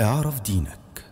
اعرف دينك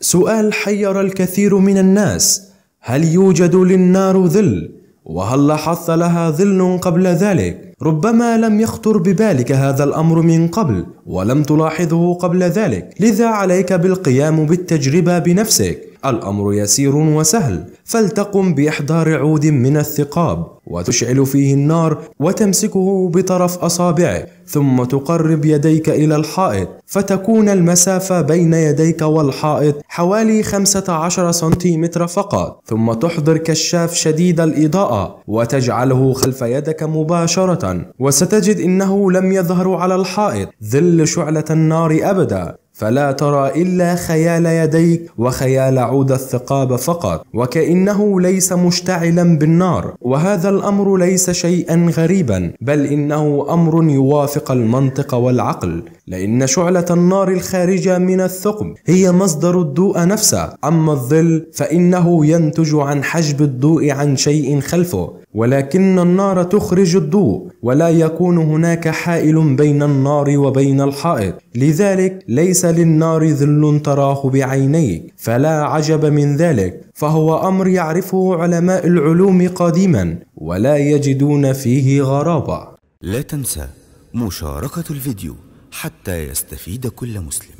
سؤال حير الكثير من الناس هل يوجد للنار ظل وهل لاحظت لها ظل قبل ذلك ربما لم يخطر ببالك هذا الامر من قبل ولم تلاحظه قبل ذلك لذا عليك بالقيام بالتجربه بنفسك الامر يسير وسهل فلتقم باحضار عود من الثقاب وتشعل فيه النار وتمسكه بطرف أصابعه ثم تقرب يديك إلى الحائط فتكون المسافة بين يديك والحائط حوالي 15 سنتيمتر فقط ثم تحضر كشاف شديد الإضاءة وتجعله خلف يدك مباشرة وستجد إنه لم يظهر على الحائط ظل شعلة النار أبدا فلا ترى إلا خيال يديك وخيال عود الثقاب فقط وكأنه ليس مشتعلا بالنار وهذا الأمر ليس شيئا غريبا بل إنه أمر يوافق المنطق والعقل لأن شعلة النار الخارجة من الثقب هي مصدر الضوء نفسه، أما الظل فإنه ينتج عن حجب الضوء عن شيء خلفه، ولكن النار تخرج الضوء، ولا يكون هناك حائل بين النار وبين الحائط، لذلك ليس للنار ظل تراه بعينيك، فلا عجب من ذلك، فهو أمر يعرفه علماء العلوم قديما، ولا يجدون فيه غرابة. لا تنسى مشاركة الفيديو حتى يستفيد كل مسلم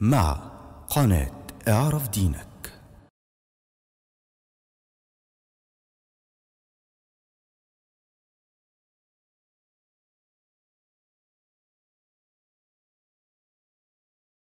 مع قناة اعرف دينك